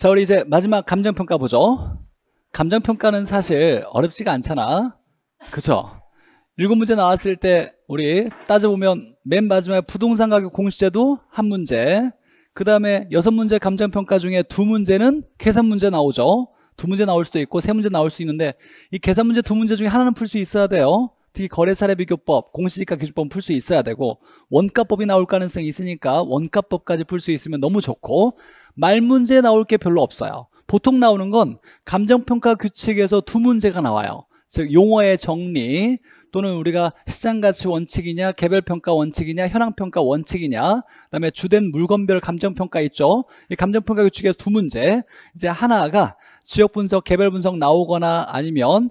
자, 우리 이제 마지막 감정평가 보죠. 감정평가는 사실 어렵지가 않잖아. 그쵸? 일곱 문제 나왔을 때 우리 따져보면 맨 마지막에 부동산 가격 공시제도 한 문제 그 다음에 여섯 문제 감정평가 중에 두 문제는 계산 문제 나오죠. 두 문제 나올 수도 있고 세 문제 나올 수 있는데 이 계산 문제 두 문제 중에 하나는 풀 수 있어야 돼요. 특히 거래사례 비교법, 공시지가 기준법 풀 수 있어야 되고 원가법이 나올 가능성이 있으니까 원가법까지 풀 수 있으면 너무 좋고 말 문제에 나올 게 별로 없어요. 보통 나오는 건 감정평가 규칙에서 두 문제가 나와요. 즉 용어의 정리 또는 우리가 시장가치 원칙이냐 개별평가 원칙이냐 현황평가 원칙이냐 그다음에 주된 물건별 감정평가 있죠 이 감정평가 규칙에서 두 문제 이제 하나가 지역분석 개별분석 나오거나 아니면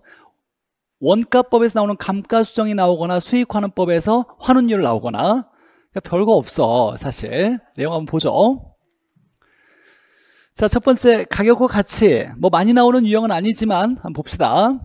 원가법에서 나오는 감가수정이 나오거나 수익환원법에서 환원율 나오거나 그러니까 별거 없어 사실 내용 한번 보죠 자, 첫 번째 가격과 가치. 뭐 많이 나오는 유형은 아니지만 한번 봅시다.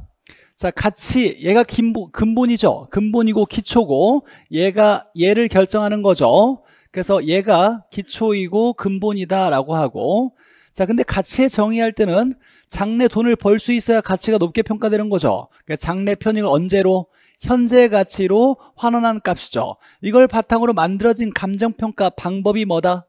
자, 가치. 얘가 김보, 근본이죠. 근본이고 기초고 얘가 얘를 결정하는 거죠. 그래서 얘가 기초이고 근본이다라고 하고 자, 근데 가치의 정의할 때는 장래 돈을 벌 수 있어야 가치가 높게 평가되는 거죠. 그러니까 장래 편익을 언제로 현재 가치로 환원한 값이죠. 이걸 바탕으로 만들어진 감정평가 방법이 뭐다?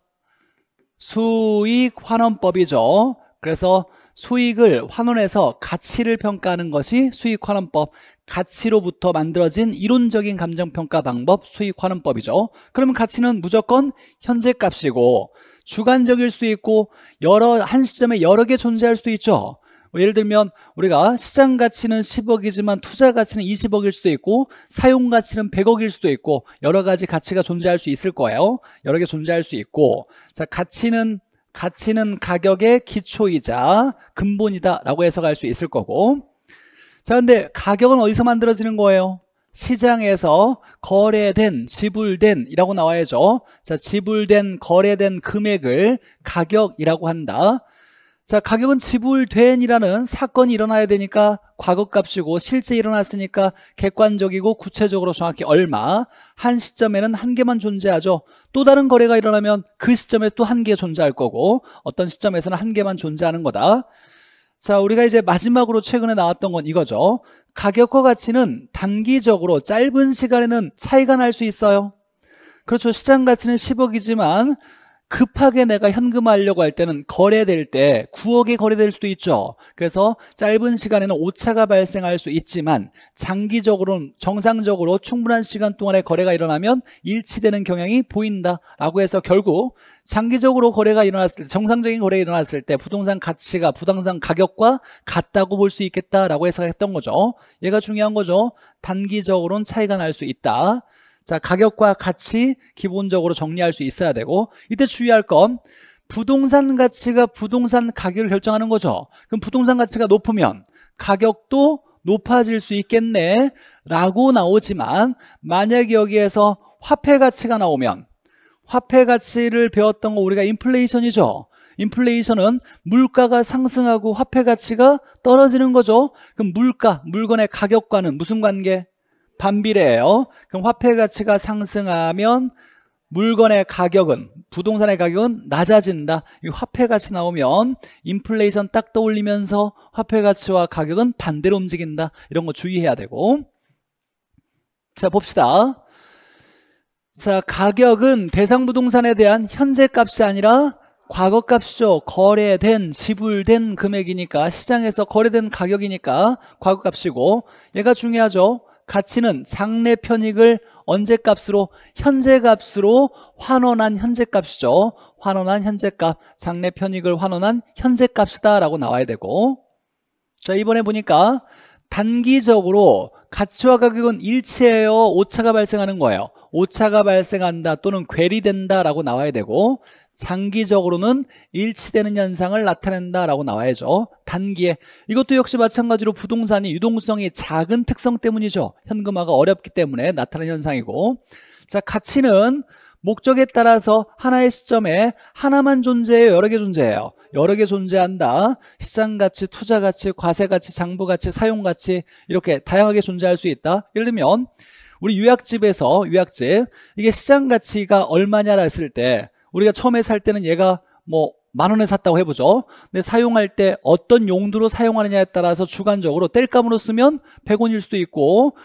수익 환원법이죠. 그래서 수익을 환원해서 가치를 평가하는 것이 수익 환원법. 가치로부터 만들어진 이론적인 감정평가 방법 수익 환원법이죠. 그러면 가치는 무조건 현재 값이고 주관적일 수 있고 여러 한 시점에 여러 개 존재할 수 있죠. 뭐 예를 들면 우리가 시장 가치는 10억이지만 투자 가치는 20억일 수도 있고 사용 가치는 100억일 수도 있고 여러 가지 가치가 존재할 수 있을 거예요. 여러 개 존재할 수 있고 자 가치는 가치는 가격의 기초이자 근본이다라고 해석할 수 있을 거고 자 근데 가격은 어디서 만들어지는 거예요? 시장에서 거래된, 지불된 이라고 나와야죠. 자, 지불된, 거래된 금액을 가격이라고 한다. 자, 가격은 지불된이라는 사건이 일어나야 되니까 과거값이고 실제 일어났으니까 객관적이고 구체적으로 정확히 얼마 한 시점에는 한 개만 존재하죠 또 다른 거래가 일어나면 그 시점에 또 한 개 존재할 거고 어떤 시점에서는 한 개만 존재하는 거다 자 우리가 이제 마지막으로 최근에 나왔던 건 이거죠 가격과 가치는 단기적으로 짧은 시간에는 차이가 날 수 있어요 그렇죠 시장 가치는 10억이지만 급하게 내가 현금화하려고 할 때는 거래될 때 9억에 거래될 수도 있죠. 그래서 짧은 시간에는 오차가 발생할 수 있지만 장기적으로는 정상적으로 충분한 시간 동안에 거래가 일어나면 일치되는 경향이 보인다라고 해서 결국 장기적으로 거래가 일어났을 때 정상적인 거래가 일어났을 때 부동산 가치가 부동산 가격과 같다고 볼 수 있겠다라고 해석했던 거죠. 얘가 중요한 거죠. 단기적으로는 차이가 날 수 있다. 자, 가격과 가치 기본적으로 정리할 수 있어야 되고 이때 주의할 건 부동산 가치가 부동산 가격을 결정하는 거죠. 그럼 부동산 가치가 높으면 가격도 높아질 수 있겠네 라고 나오지만 만약 여기에서 화폐 가치가 나오면 화폐 가치를 배웠던 거 우리가 인플레이션이죠. 인플레이션은 물가가 상승하고 화폐 가치가 떨어지는 거죠. 그럼 물가, 물건의 가격과는 무슨 관계? 반비례예요. 그럼 화폐 가치가 상승하면 물건의 가격은 부동산의 가격은 낮아진다. 이 화폐 가치 나오면 인플레이션 딱 떠올리면서 화폐 가치와 가격은 반대로 움직인다. 이런 거 주의해야 되고. 자, 봅시다. 자, 가격은 대상 부동산에 대한 현재 값이 아니라 과거 값이죠. 거래된, 지불된 금액이니까 시장에서 거래된 가격이니까 과거 값이고 얘가 중요하죠. 가치는 장래 편익을 언제 값으로? 현재 값으로 환원한 현재 값이죠. 환원한 현재 값, 장래 편익을 환원한 현재 값이다라고 나와야 되고 자 이번에 보니까 단기적으로 가치와 가격은 일치해요 오차가 발생하는 거예요 오차가 발생한다 또는 괴리된다라고 나와야 되고 장기적으로는 일치되는 현상을 나타낸다라고 나와야죠. 단기에 이것도 역시 마찬가지로 부동산이 유동성이 작은 특성 때문이죠. 현금화가 어렵기 때문에 나타나는 현상이고 자 가치는 목적에 따라서 하나의 시점에 하나만 존재해요 여러 개 존재해요 여러 개 존재한다 시장가치, 투자가치, 과세가치, 장부가치, 사용가치 이렇게 다양하게 존재할 수 있다 예를 들면 우리 유약집에서 유약집 이게 시장 가치가 얼마냐라 했을 때 우리가 처음에 살 때는 얘가 뭐 만 원에 샀다고 해보죠. 근데 사용할 때 어떤 용도로 사용하느냐에 따라서 주관적으로 뗄감으로 쓰면 100원일 수도 있고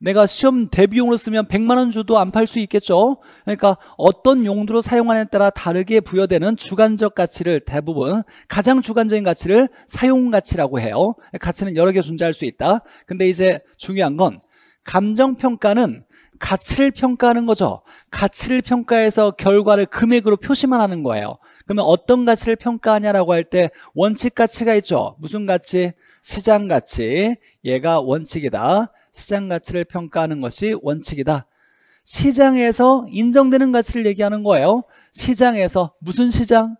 내가 시험 대비용으로 쓰면 100만 원 주도 안 팔 수 있겠죠. 그러니까 어떤 용도로 사용하느냐에 따라 다르게 부여되는 주관적 가치를 대부분 가장 주관적인 가치를 사용 가치라고 해요. 가치는 여러 개 존재할 수 있다. 근데 이제 중요한 건 감정평가는 가치를 평가하는 거죠 가치를 평가해서 결과를 금액으로 표시만 하는 거예요 그러면 어떤 가치를 평가하냐라고 할 때 원칙 가치가 있죠 무슨 가치? 시장 가치 얘가 원칙이다 시장 가치를 평가하는 것이 원칙이다 시장에서 인정되는 가치를 얘기하는 거예요 시장에서 무슨 시장?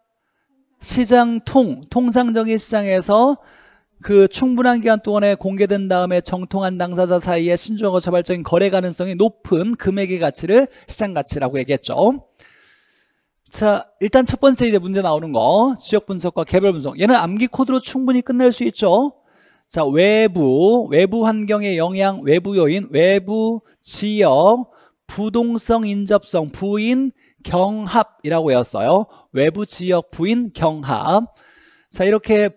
시장통, 통상적인 시장에서 그 충분한 기간 동안에 공개된 다음에 정통한 당사자 사이에 신중하고 자발적인 거래 가능성이 높은 금액의 가치를 시장 가치라고 얘기했죠. 자, 일단 첫 번째 이제 문제 나오는 거. 지역 분석과 개별 분석. 얘는 암기 코드로 충분히 끝낼 수 있죠. 자, 외부, 외부 환경의 영향, 외부 요인, 외부 지역, 부동성 인접성, 부인, 경합이라고 외웠어요. 외부 지역, 부인, 경합. 자, 이렇게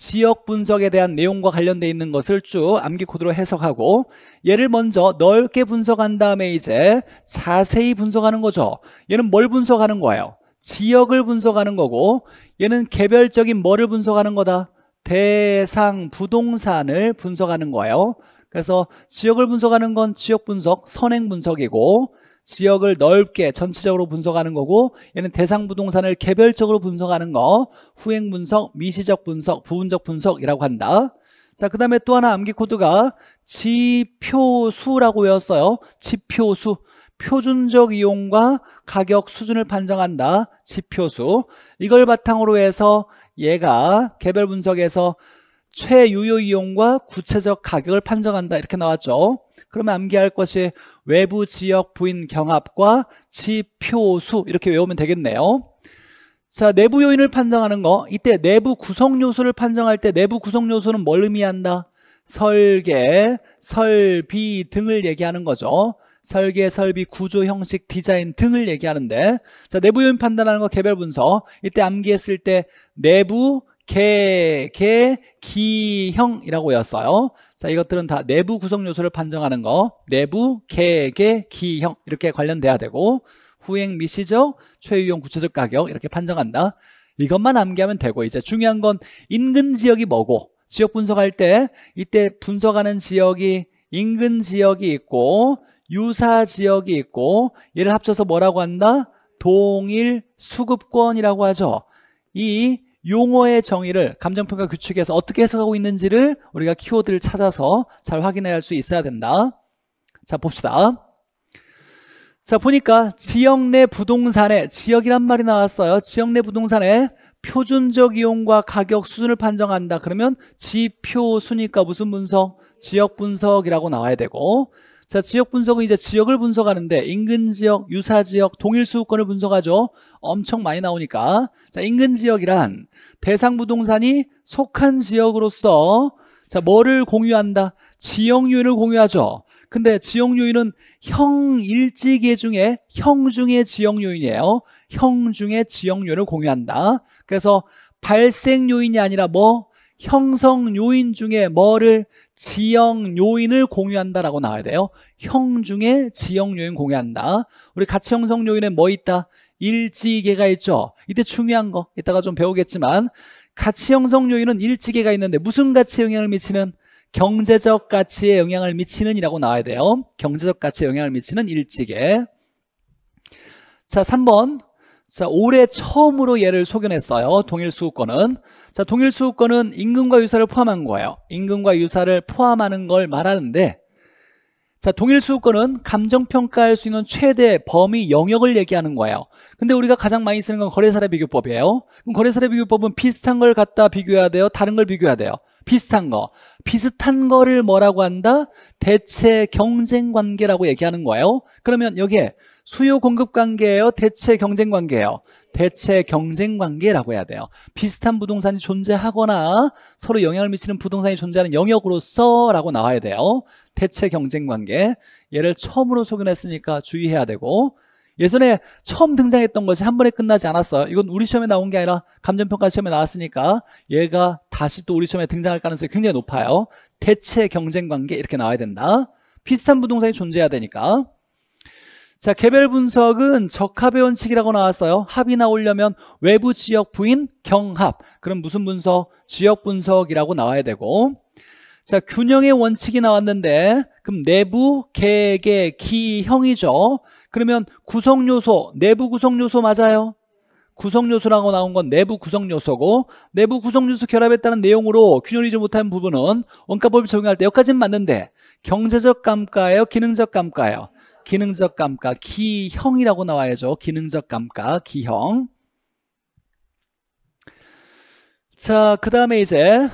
지역 분석에 대한 내용과 관련돼 있는 것을 쭉 암기 코드로 해석하고 얘를 먼저 넓게 분석한 다음에 이제 자세히 분석하는 거죠 얘는 뭘 분석하는 거예요? 지역을 분석하는 거고 얘는 개별적인 뭐를 분석하는 거다? 대상 부동산을 분석하는 거예요 그래서 지역을 분석하는 건 지역 분석, 선행 분석이고 지역을 넓게 전체적으로 분석하는 거고 얘는 대상 부동산을 개별적으로 분석하는 거 후행 분석, 미시적 분석, 부분적 분석이라고 한다 자, 그 다음에 또 하나 암기 코드가 지표수라고 외웠어요. 지표수. 표준적 이용과 가격 수준을 판정한다. 지표수. 이걸 바탕으로 해서 얘가 개별 분석에서 최유효 이용과 구체적 가격을 판정한다 이렇게 나왔죠. 그러면 암기할 것이 외부 지역 부인 경합과 지표수 이렇게 외우면 되겠네요. 자 내부 요인을 판정하는 거 이때 내부 구성 요소를 판정할 때 내부 구성 요소는 뭘 의미한다? 설계, 설비 등을 얘기하는 거죠. 설계, 설비, 구조, 형식, 디자인 등을 얘기하는데 자 내부 요인 판단하는 거 개별 분석 이때 암기했을 때 내부 개, 개, 기형이라고 외웠어요. 자, 이것들은 다 내부 구성 요소를 판정하는 거. 내부, 개, 개, 기형 이렇게 관련돼야 되고 후행 미 시적, 최유용 구체적 가격 이렇게 판정한다. 이것만 암기하면 되고 이제 중요한 건 인근 지역이 뭐고 지역 분석할 때 이때 분석하는 지역이 인근 지역이 있고 유사 지역이 있고 얘를 합쳐서 뭐라고 한다? 동일 수급권이라고 하죠. 이 용어의 정의를 감정평가 규칙에서 어떻게 해석하고 있는지를 우리가 키워드를 찾아서 잘 확인해야 할 수 있어야 된다 자 봅시다 자 보니까 지역 내부동산의 지역이란 말이 나왔어요 지역 내부동산의 표준적 이용과 가격 수준을 판정한다 그러면 지표 순위가 무슨 분석? 지역 분석이라고 나와야 되고 자, 지역 분석은 이제 지역을 분석하는데 인근 지역, 유사 지역, 동일 수급권을 분석하죠. 엄청 많이 나오니까. 자, 인근 지역이란 대상 부동산이 속한 지역으로서 자, 뭐를 공유한다? 지역 요인을 공유하죠. 근데 지역 요인은 형일지계 중에 형 중의 지역 요인이에요. 형 중의 지역 요인을 공유한다. 그래서 발생 요인이 아니라 뭐 형성 요인 중에 뭐를 지형 요인을 공유한다라고 나와야 돼요. 형 중에 지형 요인 공유한다. 우리 가치 형성 요인에 뭐 있다? 일지계가 있죠. 이때 중요한 거 이따가 좀 배우겠지만 가치 형성 요인은 일지계가 있는데 무슨 가치에 영향을 미치는 경제적 가치에 영향을 미치는 이라고 나와야 돼요. 경제적 가치에 영향을 미치는 일지계. 자, 3번. 자, 올해 처음으로 얘를 소견했어요. 동일 수급권은. 자, 동일 수호권은 임금과 유사를 포함한 거예요. 임금과 유사를 포함하는 걸 말하는데 자, 동일 수호권은 감정평가할 수 있는 최대 범위 영역을 얘기하는 거예요. 근데 우리가 가장 많이 쓰는 건 거래사례 비교법이에요. 그럼 거래사례 비교법은 비슷한 걸 갖다 비교해야 돼요? 다른 걸 비교해야 돼요? 비슷한 거. 비슷한 거를 뭐라고 한다? 대체 경쟁 관계라고 얘기하는 거예요. 그러면 여기에 수요 공급 관계예요? 대체 경쟁 관계예요? 대체 경쟁 관계라고 해야 돼요. 비슷한 부동산이 존재하거나 서로 영향을 미치는 부동산이 존재하는 영역으로서 라고 나와야 돼요. 대체 경쟁 관계. 얘를 처음으로 소견했으니까 주의해야 되고 예전에 처음 등장했던 것이 한 번에 끝나지 않았어요. 이건 우리 시험에 나온 게 아니라 감정평가 시험에 나왔으니까 얘가 다시 또 우리 시험에 등장할 가능성이 굉장히 높아요. 대체 경쟁 관계 이렇게 나와야 된다. 비슷한 부동산이 존재해야 되니까. 자, 개별 분석은 적합의 원칙이라고 나왔어요. 합이 나오려면 외부 지역 부인 경합. 그럼 무슨 분석? 지역 분석이라고 나와야 되고. 자, 균형의 원칙이 나왔는데 그럼 내부, 개계, 기형이죠. 그러면 구성 요소, 내부 구성 요소 맞아요? 구성 요소라고 나온 건 내부 구성 요소고 내부 구성 요소 결합에 따른 내용으로 균열이지 못한 부분은 원가법을 적용할 때 여기까지는 맞는데 경제적 감가예요, 기능적 감가예요. 기능적 감가, 기형이라고 나와야죠. 기능적 감가, 기형. 자, 그 다음에 이제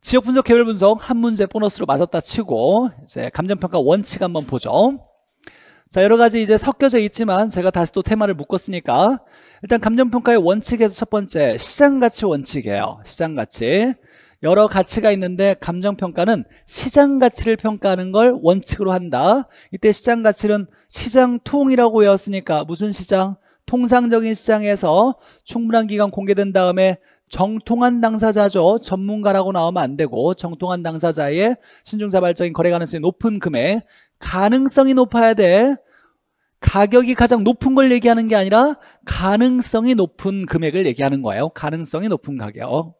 지역 분석, 개별 분석 한 문제 보너스로 맞았다 치고 이제 감정평가 원칙 한번 보죠. 자, 여러 가지 이제 섞여져 있지만 제가 다시 또 테마를 묶었으니까 일단 감정평가의 원칙에서 첫 번째 시장가치 원칙이에요. 시장가치. 여러 가치가 있는데 감정평가는 시장 가치를 평가하는 걸 원칙으로 한다 이때 시장 가치는 시장통이라고 외웠으니까 무슨 시장? 통상적인 시장에서 충분한 기간 공개된 다음에 정통한 당사자죠. 전문가라고 나오면 안 되고 정통한 당사자의 신중자발적인 거래 가능성이 높은 금액 가능성이 높아야 돼. 가격이 가장 높은 걸 얘기하는 게 아니라 가능성이 높은 금액을 얘기하는 거예요. 가능성이 높은 가격.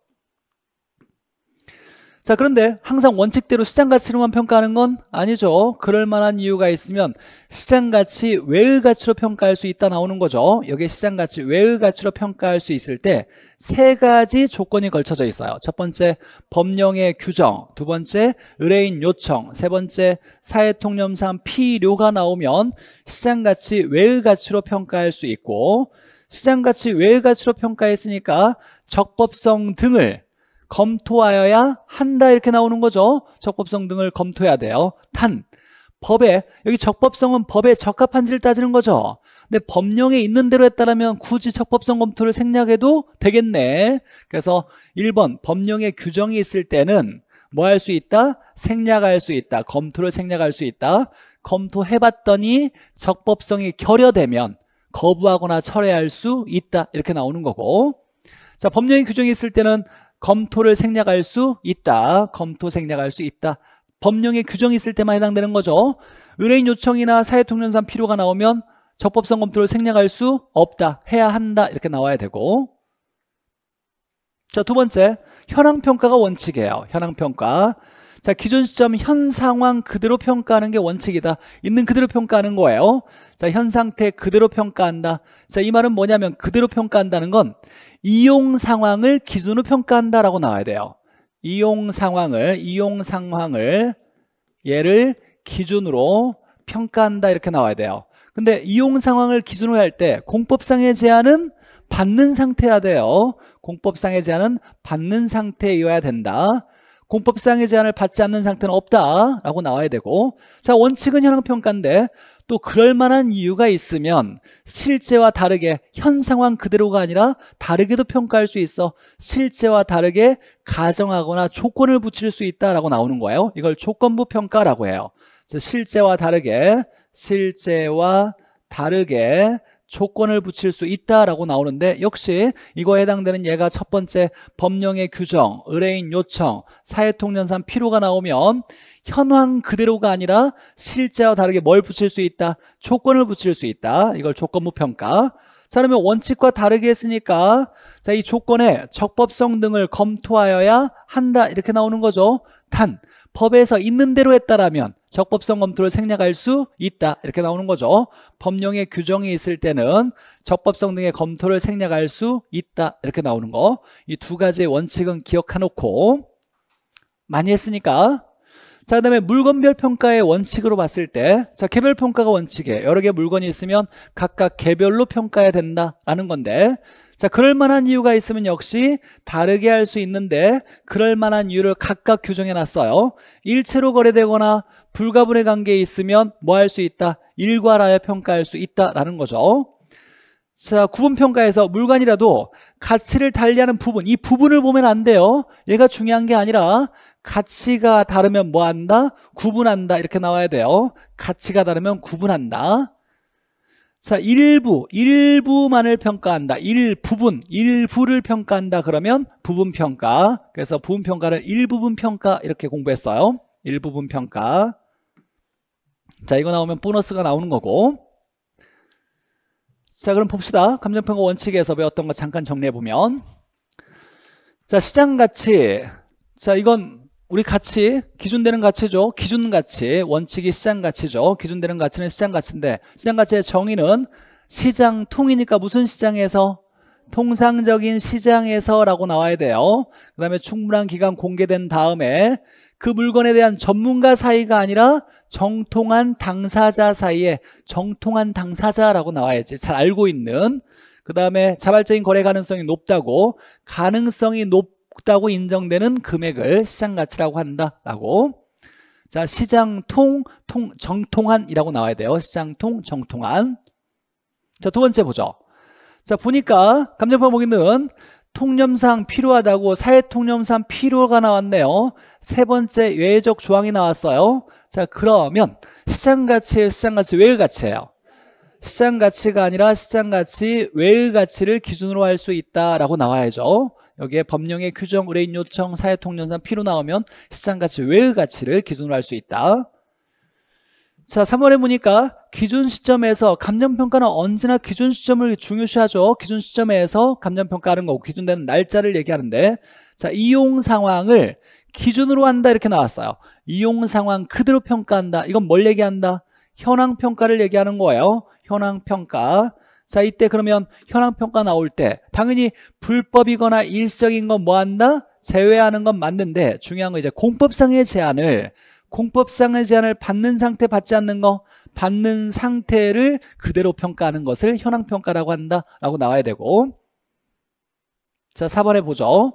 자 그런데 항상 원칙대로 시장가치로만 평가하는 건 아니죠 그럴 만한 이유가 있으면 시장가치 외의 가치로 평가할 수 있다 나오는 거죠 여기 에 시장가치 외의 가치로 평가할 수 있을 때 세 가지 조건이 걸쳐져 있어요 첫 번째 법령의 규정 두 번째 의뢰인 요청 세 번째 사회통념상 필요가 나오면 시장가치 외의 가치로 평가할 수 있고 시장가치 외의 가치로 평가했으니까 적법성 등을 검토하여야 한다 이렇게 나오는 거죠. 적법성 등을 검토해야 돼요. 단, 법에 여기 적법성은 법에 적합한지를 따지는 거죠. 근데 법령에 있는 대로 했다면 굳이 적법성 검토를 생략해도 되겠네. 그래서 1번 법령에 규정이 있을 때는 뭐 할 수 있다? 생략할 수 있다. 검토를 생략할 수 있다. 검토해봤더니 적법성이 결여되면 거부하거나 철회할 수 있다. 이렇게 나오는 거고 자 법령에 규정이 있을 때는 검토를 생략할 수 있다. 검토 생략할 수 있다. 법령의 규정이 있을 때만 해당되는 거죠. 의뢰인 요청이나 사회통념상 필요가 나오면 적법성 검토를 생략할 수 없다. 해야 한다. 이렇게 나와야 되고 자, 두 번째 현황평가가 원칙이에요. 현황평가. 자, 기준 시점 현 상황 그대로 평가하는 게 원칙이다. 있는 그대로 평가하는 거예요. 자, 현 상태 그대로 평가한다. 자, 이 말은 뭐냐면 그대로 평가한다는 건 이용 상황을 기준으로 평가한다라고 나와야 돼요. 이용 상황을 이용 상황을 얘를 기준으로 평가한다 이렇게 나와야 돼요. 근데 이용 상황을 기준으로 할 때 공법상의 제한은 받는 상태야 돼요. 공법상의 제한은 받는 상태여야 된다. 공법상의 제한을 받지 않는 상태는 없다라고 나와야 되고 자 원칙은 현황평가인데 또 그럴만한 이유가 있으면 실제와 다르게 현 상황 그대로가 아니라 다르게도 평가할 수 있어 실제와 다르게 가정하거나 조건을 붙일 수 있다라고 나오는 거예요 이걸 조건부 평가라고 해요 실제와 다르게 실제와 다르게 조건을 붙일 수 있다라고 나오는데 역시 이거에 해당되는 얘가첫 번째 법령의 규정, 의뢰인 요청, 사회통년상 필요가 나오면 현황 그대로가 아니라 실제와 다르게 뭘 붙일 수 있다? 조건을 붙일 수 있다. 이걸 조건부 평가. 자 그러면 원칙과 다르게 했으니까 자 이 조건의 적법성 등을 검토하여야 한다 이렇게 나오는 거죠. 단 법에서 있는 대로 했다라면 적법성 검토를 생략할 수 있다 이렇게 나오는 거죠 법령의 규정이 있을 때는 적법성 등의 검토를 생략할 수 있다 이렇게 나오는 거이 두 가지의 원칙은 기억해놓고 많이 했으니까 자, 그 다음에 물건별 평가의 원칙으로 봤을 때, 자, 개별 평가가 원칙에 여러 개 물건이 있으면 각각 개별로 평가해야 된다라는 건데, 자, 그럴만한 이유가 있으면 역시 다르게 할 수 있는데, 그럴만한 이유를 각각 규정해 놨어요. 일체로 거래되거나 불가분의 관계에 있으면 뭐 할 수 있다? 일괄하여 평가할 수 있다라는 거죠. 자, 구분평가에서 물건이라도 가치를 달리하는 부분, 이 부분을 보면 안 돼요. 얘가 중요한 게 아니라 가치가 다르면 뭐 한다? 구분한다. 이렇게 나와야 돼요. 가치가 다르면 구분한다. 자, 일부, 일부만을 평가한다. 일부분, 일부를 평가한다. 그러면 부분평가. 그래서 부분평가를 일부분평가 이렇게 공부했어요. 일부분평가. 자 이거 나오면 보너스가 나오는 거고 자 그럼 봅시다 감정평가 원칙에서 배웠던 거 잠깐 정리해보면 자 시장가치 자 이건 우리 가치 기준되는 가치죠 기준가치 원칙이 시장가치죠 기준되는 가치는 시장가치인데 시장가치의 정의는 시장통이니까 무슨 시장에서 통상적인 시장에서 라고 나와야 돼요 그 다음에 충분한 기간 공개된 다음에 그 물건에 대한 전문가 사이가 아니라 정통한 당사자 사이에 정통한 당사자라고 나와야지 잘 알고 있는 그 다음에 자발적인 거래 가능성이 높다고 가능성이 높다고 인정되는 금액을 시장가치라고 한다라고 자 시장통 통 정통한이라고 나와야 돼요 시장통 정통한 자 두 번째 보죠 자 보니까 감정평범에는 통념상 필요하다고 사회통념상 필요가 나왔네요 세 번째 외적 조항이 나왔어요 자, 그러면 시장 가치의 시장 가치 외의 가치예요. 시장 가치가 아니라 시장 가치 외의 가치를 기준으로 할 수 있다라고 나와야죠. 여기에 법령의 규정, 의뢰인 요청, 사회통념상 피로 나오면 시장 가치 외의 가치를 기준으로 할 수 있다. 자, 3월에 보니까 기준 시점에서 감정평가는 언제나 기준 시점을 중요시하죠. 기준 시점에서 감정평가하는 거고 기준되는 날짜를 얘기하는데 자, 이용 상황을 기준으로 한다 이렇게 나왔어요. 이용 상황 그대로 평가한다. 이건 뭘 얘기한다? 현황 평가를 얘기하는 거예요. 현황 평가. 자, 이때 그러면 현황 평가 나올 때 당연히 불법이거나 일시적인 건 뭐 한다? 제외하는 건 맞는데 중요한 건 이제 공법상의 제한을 공법상의 제한을 받는 상태 받지 않는 거 받는 상태를 그대로 평가하는 것을 현황 평가라고 한다라고 나와야 되고 자, 4번에 보죠.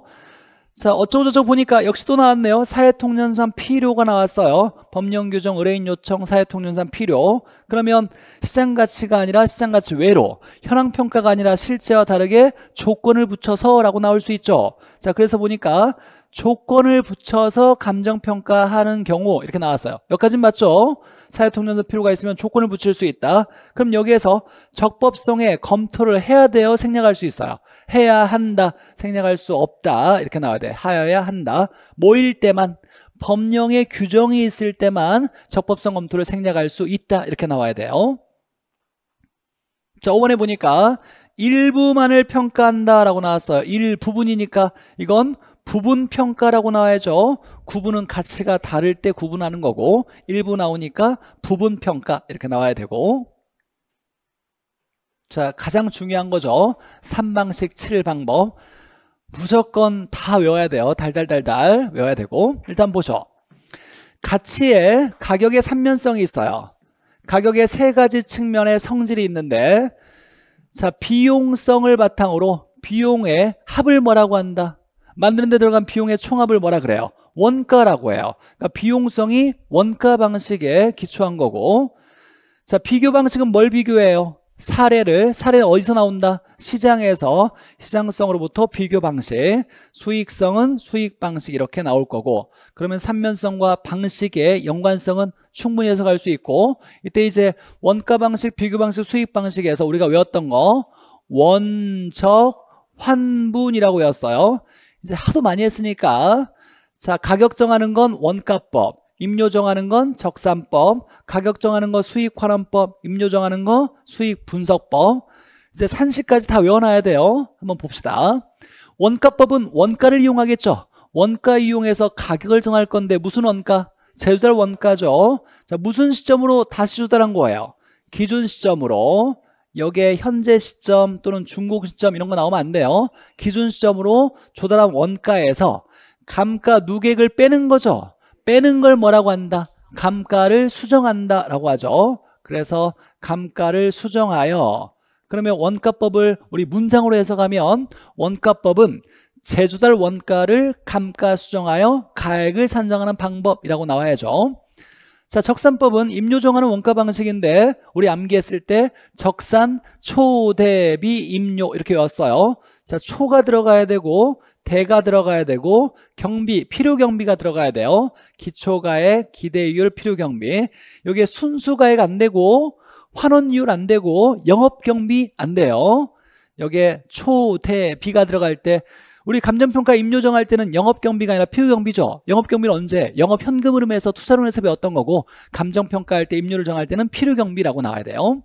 자 어쩌고저쩌고 보니까 역시 또 나왔네요 사회통년산 필요가 나왔어요 법령규정 의뢰인 요청 사회통년산 필요 그러면 시장가치가 아니라 시장가치 외로 현황평가가 아니라 실제와 다르게 조건을 붙여서 라고 나올 수 있죠 자 그래서 보니까 조건을 붙여서 감정평가하는 경우 이렇게 나왔어요 여기까지는 맞죠? 사회통년산 필요가 있으면 조건을 붙일 수 있다 그럼 여기에서 적법성의 검토를 해야 되어 생략할 수 있어요 해야 한다. 생략할 수 없다. 이렇게 나와야 돼. 하여야 한다. 모일 때만 법령의 규정이 있을 때만 적법성 검토를 생략할 수 있다. 이렇게 나와야 돼요. 자, 5번에 보니까 일부만을 평가한다라고 나왔어요. 일부분이니까 이건 부분 평가라고 나와야죠. 구분은 가치가 다를 때 구분하는 거고 일부 나오니까 부분 평가 이렇게 나와야 되고 자, 가장 중요한 거죠. 3방식 7방법. 무조건 다 외워야 돼요. 달달달달 외워야 되고. 일단 보죠. 가치에 가격의 삼면성이 있어요. 가격의 세 가지 측면의 성질이 있는데 자 비용성을 바탕으로 비용의 합을 뭐라고 한다? 만드는 데 들어간 비용의 총합을 뭐라 그래요? 원가라고 해요. 그러니까 비용성이 원가 방식에 기초한 거고 자 비교 방식은 뭘 비교해요? 사례를 사례는 어디서 나온다? 시장에서 시장성으로부터 비교 방식 수익성은 수익 방식 이렇게 나올 거고 그러면 삼면성과 방식의 연관성은 충분히 해석할 수 있고 이때 이제 원가 방식 비교 방식 수익 방식에서 우리가 외웠던 거 원적 환분이라고 외웠어요 이제 하도 많이 했으니까 자 가격 정하는 건 원가법 임료 정하는 건 적산법, 가격 정하는 거 수익 환원법, 임료 정하는 거 수익 분석법. 이제 산시까지 다 외워놔야 돼요. 한번 봅시다. 원가법은 원가를 이용하겠죠. 원가 이용해서 가격을 정할 건데 무슨 원가? 재조달 원가죠. 자, 무슨 시점으로 다시 조달한 거예요? 기준 시점으로 여기에 현재 시점 또는 중국 시점 이런 거 나오면 안 돼요. 기준 시점으로 조달한 원가에서 감가 누객을 빼는 거죠. 빼는 걸 뭐라고 한다? 감가를 수정한다라고 하죠. 그래서 감가를 수정하여 그러면 원가법을 우리 문장으로 해석하면 원가법은 제조달 원가를 감가 수정하여 가액을 산정하는 방법이라고 나와야죠. 자, 적산법은 임료 정하는 원가 방식인데 우리 암기했을 때 적산 초대비 임료 이렇게 외웠어요. 자, 초가 들어가야 되고 대가 들어가야 되고 경비, 필요 경비가 들어가야 돼요. 기초가의 기대율, 필요 경비. 여기에 순수가액 안 되고 환원율 안 되고 영업 경비 안 돼요. 여기에 초, 대, 비가 들어갈 때 우리 감정평가 임료정할 때는 영업경비가 아니라 필요경비죠 영업경비는 언제? 영업현금흐름에서 투자론 에서 배웠던 거고 감정평가할 때 임료를 정할 때는 필요경비라고 나와야 돼요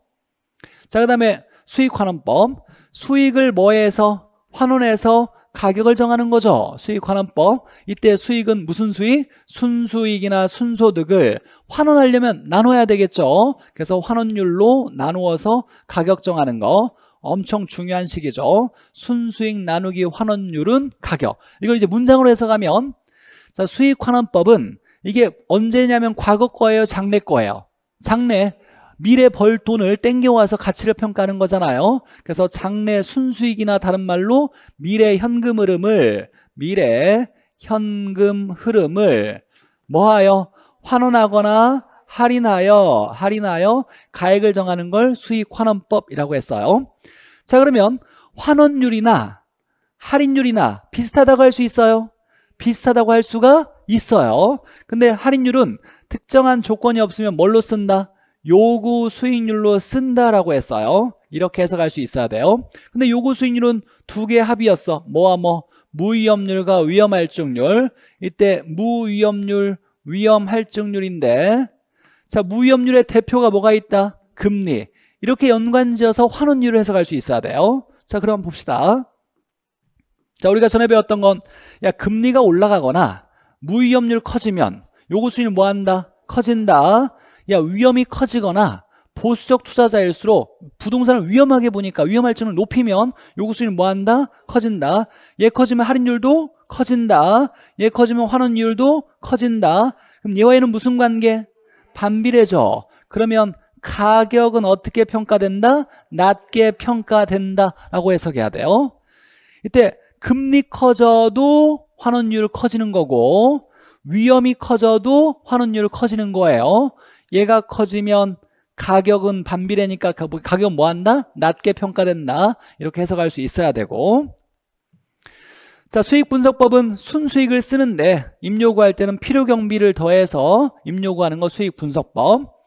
자그 다음에 수익환원법 수익을 뭐에서? 환원해서 가격을 정하는 거죠 수익환원법 이때 수익은 무슨 수익? 순수익이나 순소득을 환원하려면 나눠야 되겠죠 그래서 환원율로 나누어서 가격 정하는 거 엄청 중요한 식이죠 순수익 나누기 환원율은 가격 이걸 이제 문장으로 해석하면 자 수익환원법은 이게 언제냐면 과거 거예요 장래 거예요 장래 미래 벌 돈을 땡겨와서 가치를 평가하는 거잖아요 그래서 장래 순수익이나 다른 말로 미래 현금 흐름을 미래 현금 흐름을 뭐하여 환원하거나 할인하여 할인하여 가액을 정하는 걸 수익환원법이라고 했어요 자 그러면 환원율이나 할인율이나 비슷하다고 할 수 있어요 비슷하다고 할 수가 있어요 근데 할인율은 특정한 조건이 없으면 뭘로 쓴다? 요구 수익률로 쓴다라고 했어요. 이렇게 해석할 수 있어야 돼요. 근데 요구 수익률은 두 개 합이었어. 뭐와 뭐 무위험률과 위험할증률. 이때 무위험률, 위험할증률인데 자, 무위험률의 대표가 뭐가 있다? 금리. 이렇게 연관지어서 환원율을 해석할 수 있어야 돼요. 자, 그럼 봅시다. 자, 우리가 전에 배웠던 건 야, 금리가 올라가거나 무위험률 커지면 요구 수익률 뭐 한다? 커진다. 야 위험이 커지거나 보수적 투자자일수록 부동산을 위험하게 보니까 위험할증을 높이면 요구 수익이 뭐한다? 커진다. 얘 예, 커지면 할인율도 커진다. 얘 예, 커지면 환원율도 커진다. 그럼 얘와얘는 무슨 관계? 반비례죠. 그러면 가격은 어떻게 평가된다? 낮게 평가된다 라고 해석해야 돼요 이때 금리 커져도 환원율 커지는 거고 위험이 커져도 환원율 커지는 거예요 얘가 커지면 가격은 반비례니까 가격은 뭐 한다? 낮게 평가된다. 이렇게 해석할 수 있어야 되고 자 수익분석법은 순수익을 쓰는데 임요구할 때는 필요경비를 더해서 임요구하는 거 수익분석법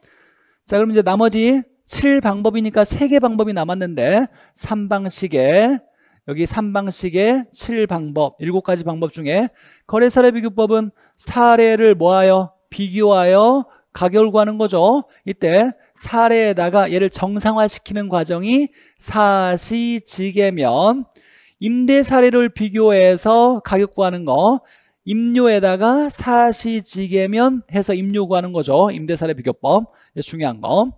자 그럼 이제 나머지 7방법이니까 3개 방법이 남았는데 3방식에 여기 3방식에 7방법 7가지 방법 중에 거래사례 비교법은 사례를 모아요 비교하여 가결구하는 격 거죠. 이때 사례에다가 얘를 정상화시키는 과정이 사시지계면 임대 사례를 비교해서 가격 구하는 거 임료에다가 사시지계면 해서 임료 구하는 거죠. 임대 사례 비교법 중요한 거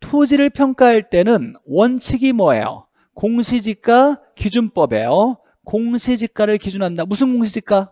토지를 평가할 때는 원칙이 뭐예요? 공시지가 기준법이에요. 공시지가를 기준한다. 무슨 공시지가?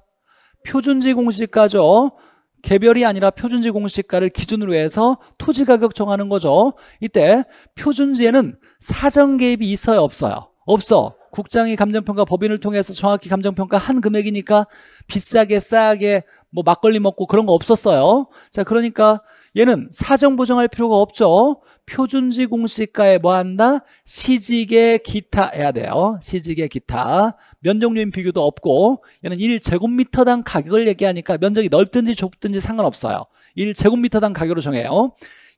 표준지 공시지가죠. 개별이 아니라 표준지 공시가를 기준으로 해서 토지 가격 정하는 거죠. 이때 표준지에는 사정 개입이 있어요, 없어요? 없어. 국장이 감정평가 법인을 통해서 정확히 감정평가 한 금액이니까 비싸게 싸게 뭐 막걸리 먹고 그런 거 없었어요. 자, 그러니까 얘는 사정 보정할 필요가 없죠. 표준지 공시가에 뭐한다? 시직의 기타 해야 돼요. 시직의 기타. 면적률인 비교도 없고 얘는 1제곱미터당 가격을 얘기하니까 면적이 넓든지 좁든지 상관없어요. 1제곱미터당 가격으로 정해요.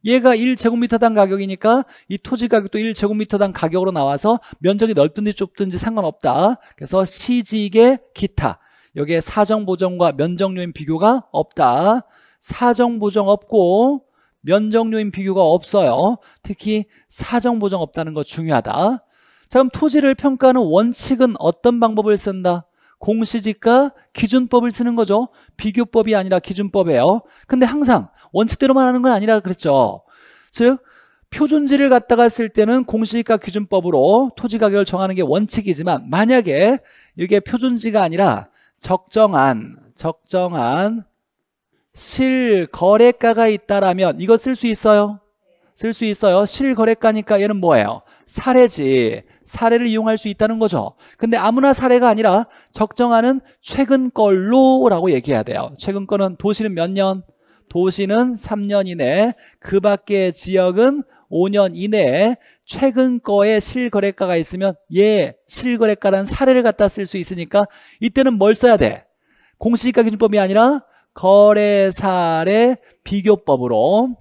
얘가 1제곱미터당 가격이니까 이 토지 가격도 1제곱미터당 가격으로 나와서 면적이 넓든지 좁든지 상관없다. 그래서 시직의 기타. 여기에 사정보정과 면적률인 비교가 없다. 사정보정 없고 면적료인 비교가 없어요. 특히 사정 보정 없다는 거 중요하다. 자 그럼 토지를 평가하는 원칙은 어떤 방법을 쓴다? 공시지가 기준법을 쓰는 거죠. 비교법이 아니라 기준법이에요. 근데 항상 원칙대로만 하는 건 아니라 그랬죠. 즉 표준지를 갖다가 쓸 때는 공시지가 기준법으로 토지 가격을 정하는 게 원칙이지만 만약에 이게 표준지가 아니라 적정한 적정한 실거래가가 있다라면 이거 쓸 수 있어요? 쓸 수 있어요. 실거래가니까 얘는 뭐예요? 사례지. 사례를 이용할 수 있다는 거죠. 근데 아무나 사례가 아니라 적정하는 최근 걸로라고 얘기해야 돼요. 최근 거는 도시는 몇 년? 도시는 3년 이내, 그 밖의 지역은 5년 이내에 최근 거에 실거래가가 있으면 예, 실거래가란 사례를 갖다 쓸 수 있으니까 이때는 뭘 써야 돼? 공시지가 기준법이 아니라 거래사례 비교법으로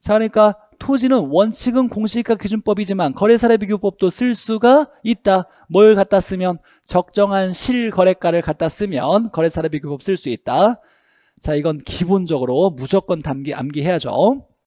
자 그러니까 토지는 원칙은 공시가 기준법이지만 거래사례 비교법도 쓸 수가 있다 뭘 갖다 쓰면 적정한 실거래가를 갖다 쓰면 거래사례 비교법 쓸 수 있다 자 이건 기본적으로 무조건 담기 암기해야죠